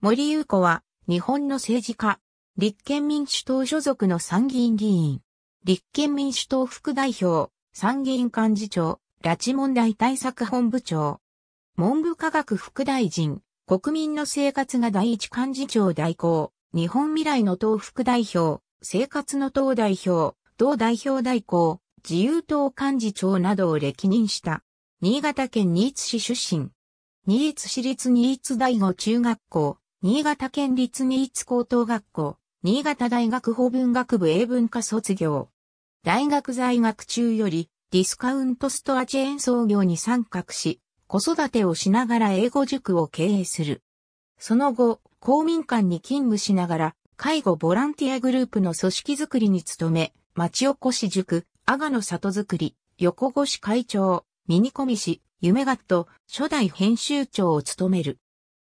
森裕子は、日本の政治家、立憲民主党所属の参議院議員、立憲民主党副代表、参議院幹事長、拉致問題対策本部長、文部科学副大臣、国民の生活が第一幹事長代行、日本未来の党副代表、生活の党代表、党代表代行、自由党幹事長などを歴任した、新潟県新津市出身。新津市立新津第五中学校、新潟県立新津高等学校、新潟大学法文学部英文科卒業。大学在学中よりディスカウントストアチェーン創業に参画し、子育てをしながら英語塾を経営する。その後、公民館に勤務しながら、介護ボランティアグループの組織づくりに努め、町おこし塾、阿賀の里づくり、横越会長、ミニコミ氏、夢ガット、初代編集長を務める。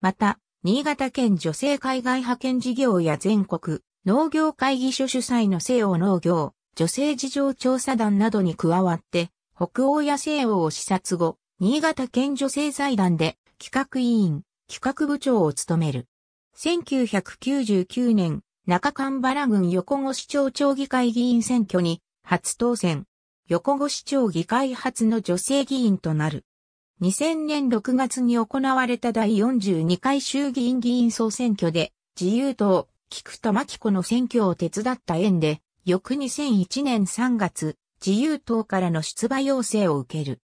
また、新潟県女性海外派遣事業や全国農業会議所主催の西欧農業女性事情調査団などに加わって、北欧や西欧を視察後、新潟県女性財団で企画委員、企画部長を務める。1999年、中間原郡横越町町議会議員選挙に初当選。横越町議会初の女性議員となる。2000年6月に行われた第42回衆議院議員総選挙で、自由党、菊田真紀子の選挙を手伝った縁で、翌2001年3月、自由党からの出馬要請を受ける。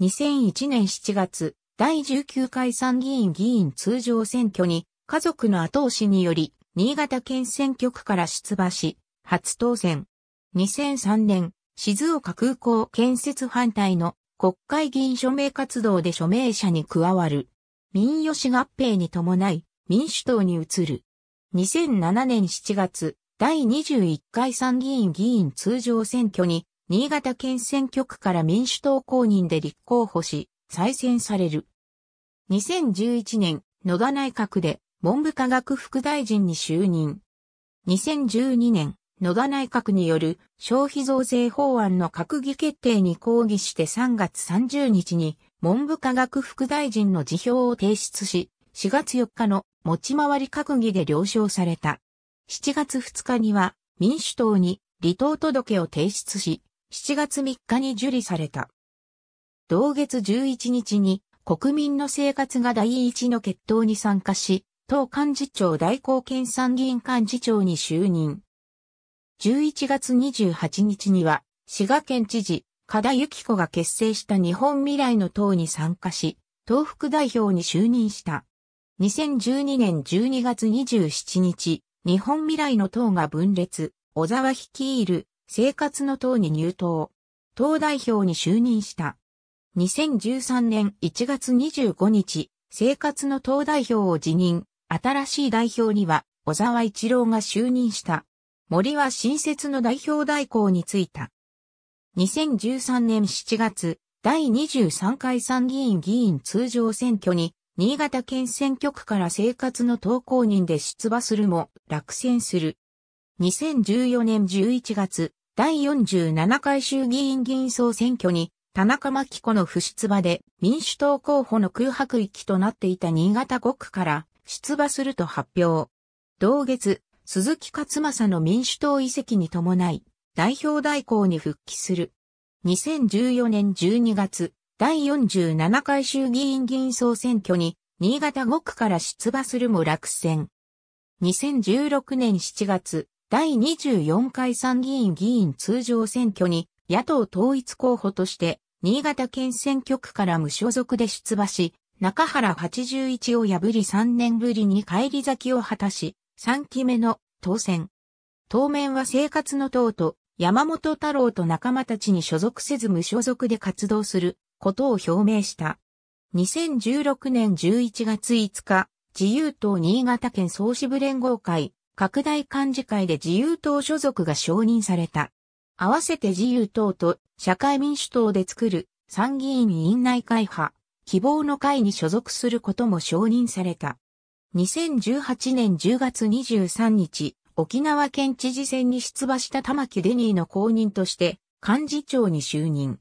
2001年7月、第19回参議院議員通常選挙に、家族の後押しにより、新潟県選挙区から出馬し、初当選。2003年、静岡空港建設反対の国会議員署名活動で署名者に加わる。民吉合併に伴い民主党に移る。2007年7月、第21回参議院議員通常選挙に、新潟県選挙区から民主党公認で立候補し、再選される。2011年、野田内閣で文部科学副大臣に就任。2012年、野田内閣による消費増税法案の閣議決定に抗議して3月30日に文部科学副大臣の辞表を提出し、4月4日の持ち回り閣議で了承された。7月2日には民主党に離党届を提出し、7月3日に受理された。同月11日に国民の生活が第一の決闘に参加し、党幹事長代行県参議院幹事長に就任。11月28日には、滋賀県知事、加田幸子が結成した日本未来の党に参加し、東副代表に就任した。2012年12月27日、日本未来の党が分裂、小沢率いる生活の党に入党。党代表に就任した。2013年1月25日、生活の党代表を辞任、新しい代表には小沢一郎が就任した。森は新設の代表代行に就いた。2013年7月、第23回参議院議員通常選挙に、新潟県選挙区から生活の投稿人で出馬するも、落選する。2014年11月、第47回衆議院議員総選挙に、田中真子の不出馬で民主党候補の空白域となっていた新潟5区から出馬すると発表。同月、鈴木勝正の民主党遺跡に伴い、代表代行に復帰する。2014年12月、第47回衆議院議員総選挙に、新潟5区から出馬するも落選。2016年7月、第24回参議院議員通常選挙に、野党統一候補として、新潟県選挙区から無所属で出馬し、中原81を破り3年ぶりに帰り咲きを果たし、3期目の当選。当面は生活の党と山本太郎と仲間たちに所属せず無所属で活動することを表明した。2016年11月5日、自由党新潟県総支部連合会拡大幹事会で自由党所属が承認された。合わせて自由党と社会民主党で作る参議院院内会派希望の会に所属することも承認された。2018年10月23日、沖縄県知事選に出馬した玉木デニーの公認として幹事長に就任。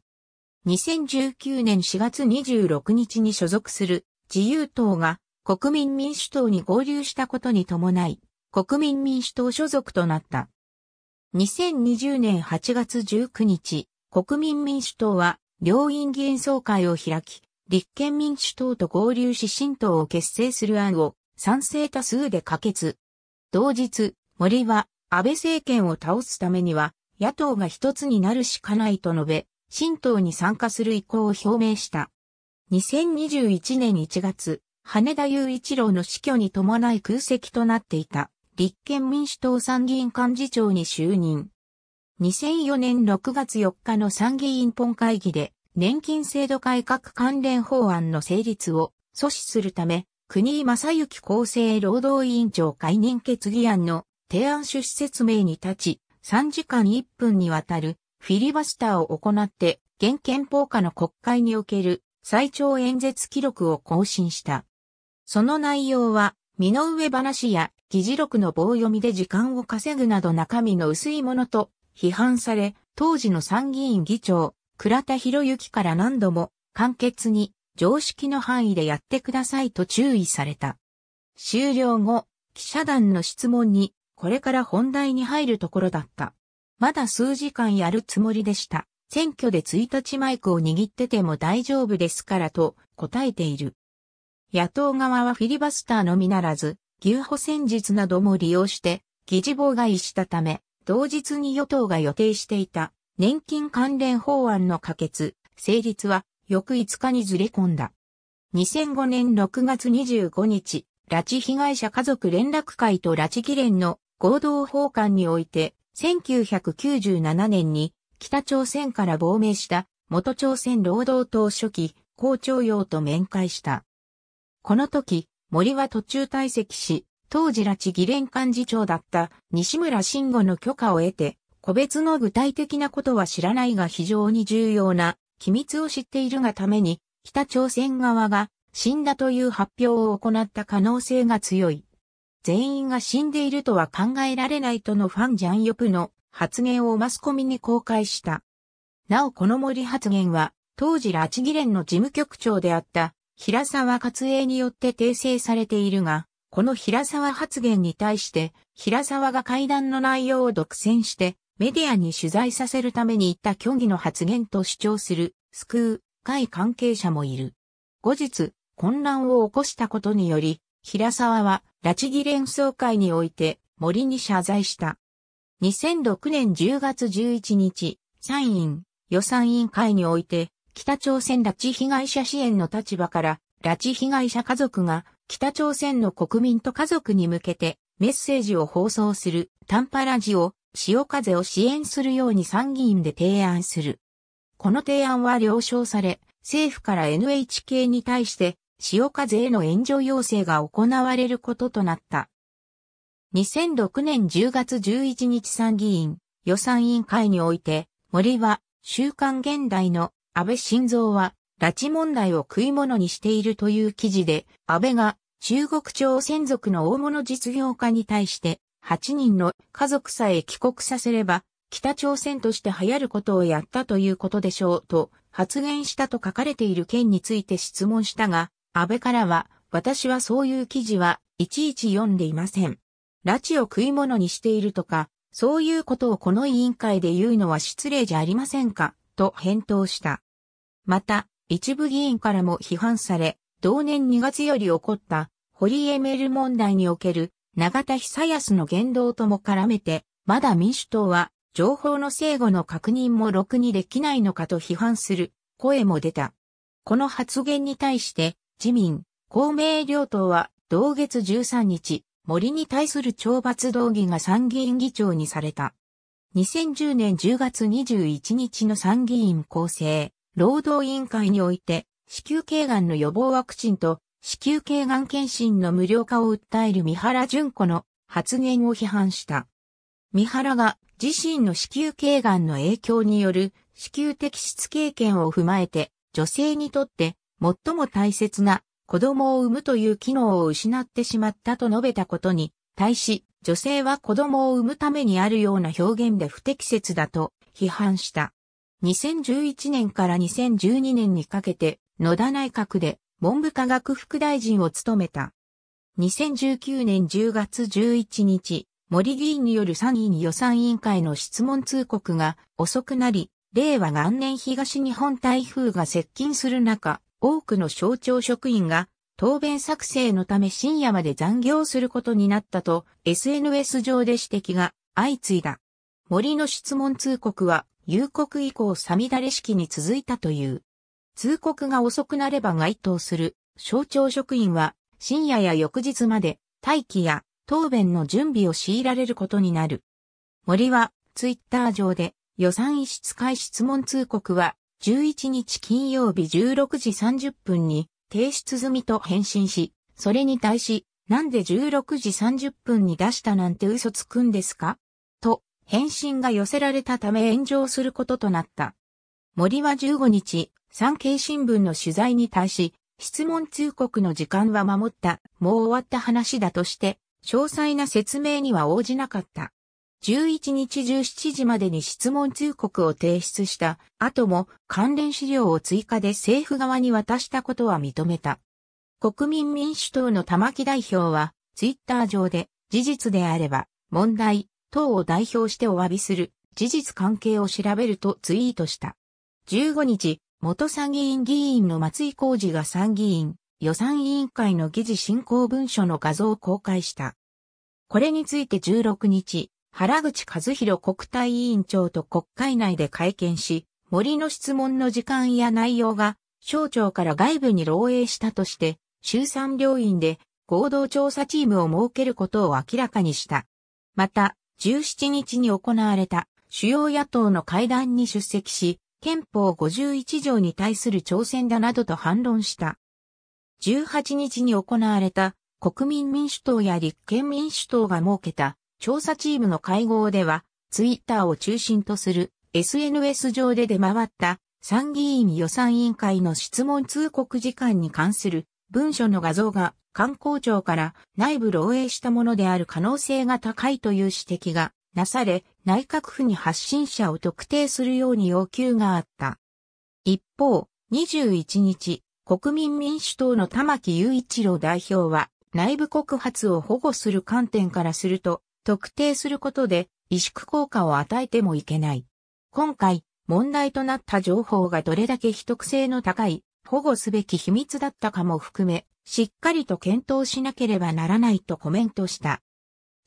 2019年4月26日に所属する自由党が国民民主党に合流したことに伴い、国民民主党所属となった。2020年8月19日、国民民主党は両院議員総会を開き、立憲民主党と合流し新党を結成する案を賛成多数で可決。同日、森は安倍政権を倒すためには野党が一つになるしかないと述べ、新党に参加する意向を表明した。2021年1月、羽田雄一郎の死去に伴い空席となっていた立憲民主党参議院幹事長に就任。2004年6月4日の参議院本会議で年金制度改革関連法案の成立を阻止するため国井正幸厚生労働委員長解任決議案の提案趣旨説明に立ち、3時間1分にわたるフィリバスターを行って、現憲法下の国会における最長演説記録を更新した。その内容は、身の上話や議事録の棒読みで時間を稼ぐなど中身の薄いものと批判され、当時の参議院議長、倉田博之から何度も簡潔に常識の範囲でやってくださいと注意された。終了後、記者団の質問に、これから本題に入るところだった。まだ数時間やるつもりでした。選挙で1日マイクを握ってても大丈夫ですからと答えている。野党側はフィリバスターのみならず、牛歩戦術なども利用して、議事妨害したため、同日に与党が予定していた年金関連法案の可決、成立は翌5日にずれ込んだ。2005年6月25日、拉致被害者家族連絡会と拉致議連の合同法官において、1997年に北朝鮮から亡命した元朝鮮労働党初期、校長用と面会した。この時、森は途中退席し、当時拉致議連幹事長だった西村慎吾の許可を得て、個別の具体的なことは知らないが非常に重要な機密を知っているがために、北朝鮮側が死んだという発表を行った可能性が強い。全員が死んでいるとは考えられないとのファン・ジャン・ヨプの発言をマスコミに公開した。なおこの森発言は、当時拉致議連の事務局長であった平沢勝栄によって訂正されているが、この平沢発言に対して、平沢が会談の内容を独占して、メディアに取材させるために言った虚偽の発言と主張する、救う、会関係者もいる。後日、混乱を起こしたことにより、平沢は、拉致議連総会において、森に謝罪した。2006年10月11日、参院、予算委員会において、北朝鮮拉致被害者支援の立場から、拉致被害者家族が、北朝鮮の国民と家族に向けて、メッセージを放送する、短波ラジオ、潮風を支援するように参議院で提案する。この提案は了承され、政府から NHK に対して潮風への援助要請が行われることとなった。2006年10月11日参議院予算委員会において、森は、週刊現代の安倍晋三は、拉致問題を食い物にしているという記事で、安倍が中国朝鮮族の大物実業家に対して、8人の家族さえ帰国させれば、北朝鮮として流行ることをやったということでしょうと発言したと書かれている件について質問したが、安倍からは、私はそういう記事はいちいち読んでいません。拉致を食い物にしているとか、そういうことをこの委員会で言うのは失礼じゃありませんか、と返答した。また、一部議員からも批判され、同年2月より起こった、ホリエメル問題における永田久康の言動とも絡めて、まだ民主党は情報の正誤の確認もろくにできないのかと批判する声も出た。この発言に対して自民、公明両党は同月13日、森に対する懲罰動議が参議院議長にされた。2010年10月21日の参議院構成、労働委員会において、子宮頸がんの予防ワクチンと子宮頸がん検診の無料化を訴える三原淳子の発言を批判した。三原が自身の子宮頸がんの影響による子宮摘出経験を踏まえて女性にとって最も大切な子供を産むという機能を失ってしまったと述べたことに対し女性は子供を産むためにあるような表現で不適切だと批判した。2011年から2012年にかけて野田内閣で文部科学副大臣を務めた。2019年10月11日、森議員による参院予算委員会の質問通告が遅くなり、令和元年東日本台風が接近する中、多くの省庁職員が答弁作成のため深夜まで残業することになったと SNS 上で指摘が相次いだ。森の質問通告は、夕刻以降、さみだれ式に続いたという。通告が遅くなれば該当する省庁職員は深夜や翌日まで待機や答弁の準備を強いられることになる。森はツイッター上で予算一室会質問通告は11日金曜日16時30分に提出済みと返信し、それに対し、なんで16時30分に出したなんて嘘つくんですかと、返信が寄せられたため炎上することとなった。森は15日、産経新聞の取材に対し、質問通告の時間は守った、もう終わった話だとして、詳細な説明には応じなかった。11日17時までに質問通告を提出した後も関連資料を追加で政府側に渡したことは認めた。国民民主党の玉木代表はツイッター上で事実であれば問題等を代表してお詫びする事実関係を調べるとツイートした。15日元参議院議員の松井浩二が参議院予算委員会の議事進行文書の画像を公開した。これについて16日、原口和弘国対委員長と国会内で会見し、森の質問の時間や内容が省庁から外部に漏洩したとして、衆参両院で合同調査チームを設けることを明らかにした。また、17日に行われた主要野党の会談に出席し、憲法51条に対する挑戦だなどと反論した。18日に行われた国民民主党や立憲民主党が設けた調査チームの会合では、ツイッターを中心とする SNS 上で出回った参議院予算委員会の質問通告時間に関する文書の画像が観光庁から内部漏洩したものである可能性が高いという指摘がなされ、内閣府に発信者を特定するように要求があった。一方、21日、国民民主党の玉木雄一郎代表は、内部告発を保護する観点からすると、特定することで萎縮効果を与えてもいけない。今回、問題となった情報がどれだけ秘匿性の高い、保護すべき秘密だったかも含め、しっかりと検討しなければならないとコメントした。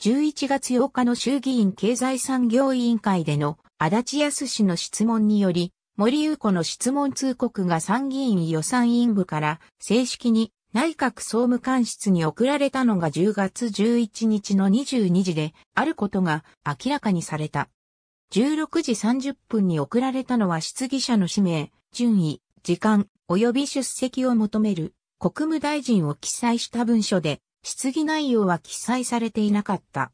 11月8日の衆議院経済産業委員会での足立康氏の質問により、森友子の質問通告が参議院予算委員部から正式に内閣総務官室に送られたのが10月11日の22時であることが明らかにされた。16時30分に送られたのは質疑者の氏名、順位、時間、及び出席を求める国務大臣を記載した文書で、質疑内容は記載されていなかった。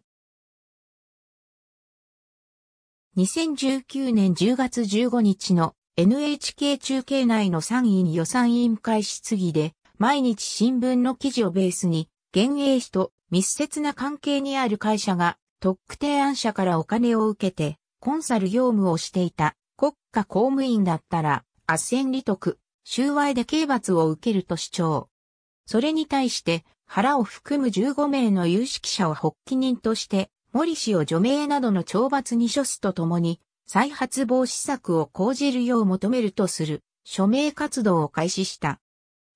2019年10月15日の NHK 中継内の参院予算委員会質疑で、毎日新聞の記事をベースに、現営費と密接な関係にある会社が特定案者からお金を受けて、コンサル業務をしていた国家公務員だったら、斡旋利得、収賄で刑罰を受けると主張。それに対して、原を含む15名の有識者を発起人として、森氏を除名などの懲罰に処すとともに、再発防止策を講じるよう求めるとする、署名活動を開始した。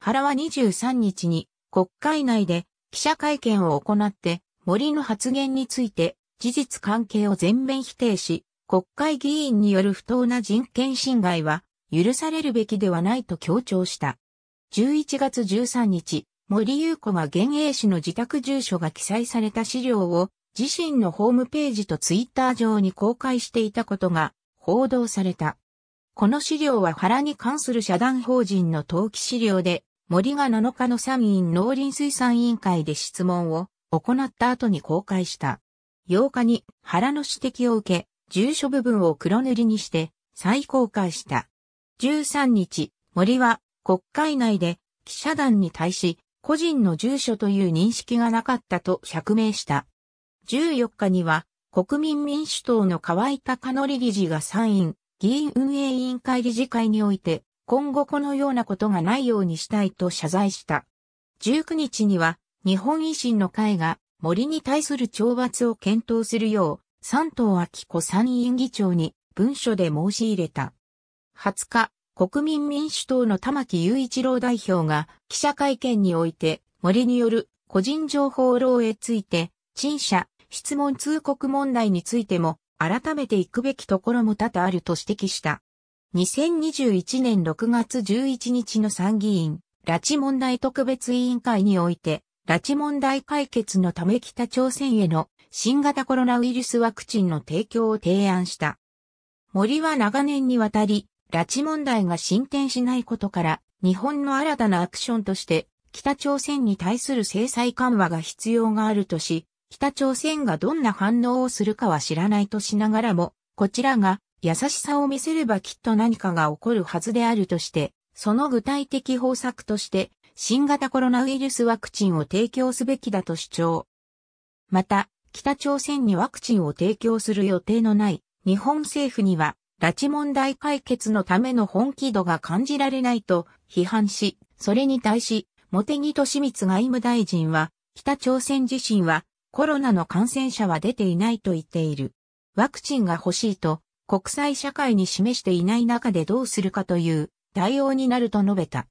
原は23日に、国会内で記者会見を行って、森の発言について、事実関係を全面否定し、国会議員による不当な人権侵害は許されるべきではないと強調した。11月13日、森優子が現営氏の自宅住所が記載された資料を自身のホームページとツイッター上に公開していたことが報道された。この資料は原に関する社団法人の登記資料で、森が7日の参院農林水産委員会で質問を行った後に公開した。8日に原の指摘を受け、住所部分を黒塗りにして再公開した。13日、森は国会内で記者団に対し、個人の住所という認識がなかったと釈明した。14日には、国民民主党の河合隆則理事が参院、議員運営委員会理事会において、今後このようなことがないようにしたいと謝罪した。19日には、日本維新の会が森に対する懲罰を検討するよう、三藤明子参院議長に文書で申し入れた。20日、国民民主党の玉木雄一郎代表が記者会見において森による個人情報漏洩ついて、陳謝、質問通告問題についても改めて行くべきところも多々あると指摘した。2021年6月11日の参議院、拉致問題特別委員会において、拉致問題解決のため北朝鮮への新型コロナウイルスワクチンの提供を提案した。森は長年にわたり、拉致問題が進展しないことから、日本の新たなアクションとして、北朝鮮に対する制裁緩和が必要があるとし、北朝鮮がどんな反応をするかは知らないとしながらも、こちらが優しさを見せればきっと何かが起こるはずであるとして、その具体的方策として、新型コロナウイルスワクチンを提供すべきだと主張。また、北朝鮮にワクチンを提供する予定のない日本政府には拉致問題解決のための本気度が感じられないと批判し、それに対し、茂木敏光外務大臣は、北朝鮮自身はコロナの感染者は出ていないと言っている。ワクチンが欲しいと国際社会に示していない中でどうするかという対応になると述べた。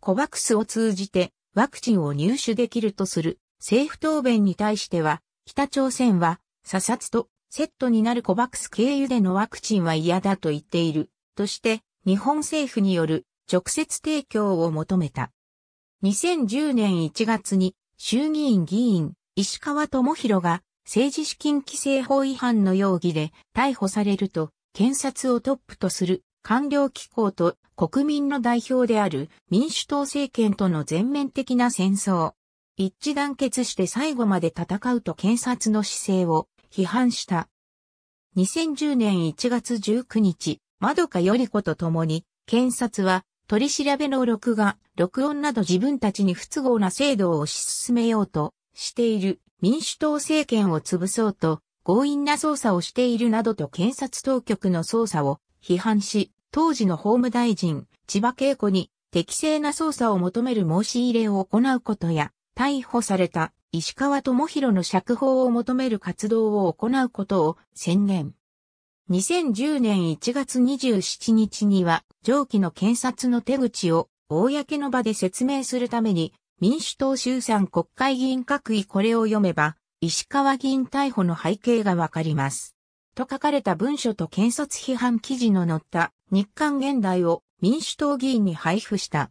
コバクスを通じてワクチンを入手できるとする政府答弁に対しては、北朝鮮は査察とセットになるコバクス経由でのワクチンは嫌だと言っている、として、日本政府による直接提供を求めた。2010年1月に衆議院議員石川智弘が政治資金規正法違反の容疑で逮捕されると検察をトップとする官僚機構と国民の代表である民主党政権との全面的な戦争。一致団結して最後まで戦うと検察の姿勢を批判した。2010年1月19日、窓かより子と共に、検察は取り調べの録画、録音など自分たちに不都合な制度を推し進めようとしている民主党政権を潰そうと強引な捜査をしているなどと検察当局の捜査を批判し、当時の法務大臣、千葉恵子に適正な捜査を求める申し入れを行うことや、逮捕された石川智弘の釈放を求める活動を行うことを宣言。2010年1月27日には、上記の検察の手口を公の場で説明するために、民主党衆参国会議員各位これを読めば、石川議員逮捕の背景がわかります。と書かれた文書と検察批判記事の載った日刊現代を民主党議員に配布した。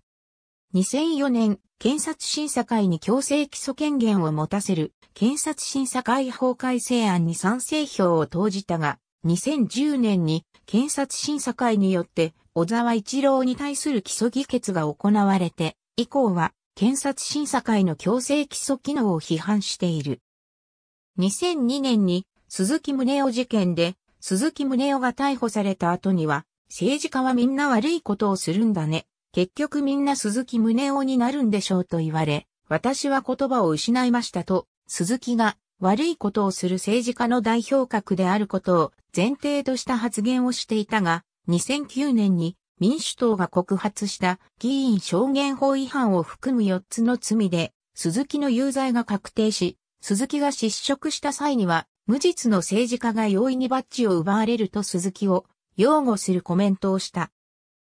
2004年検察審査会に強制起訴権限を持たせる検察審査会法改正案に賛成票を投じたが、2010年に検察審査会によって小沢一郎に対する起訴議決が行われて、以降は検察審査会の強制起訴機能を批判している。2002年に鈴木宗男事件で鈴木宗男が逮捕された後には政治家はみんな悪いことをするんだね結局みんな鈴木宗男になるんでしょうと言われ、私は言葉を失いましたと、鈴木が悪いことをする政治家の代表格であることを前提とした発言をしていたが、2009年に民主党が告発した議員証言法違反を含む4つの罪で、鈴木の有罪が確定し、鈴木が失職した際には、無実の政治家が容易にバッジを奪われると鈴木を擁護するコメントをした。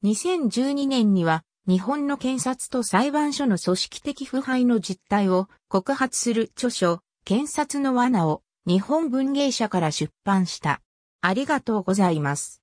2012年には日本の検察と裁判所の組織的腐敗の実態を告発する著書、検察の罠を日本文芸社から出版した。ありがとうございます。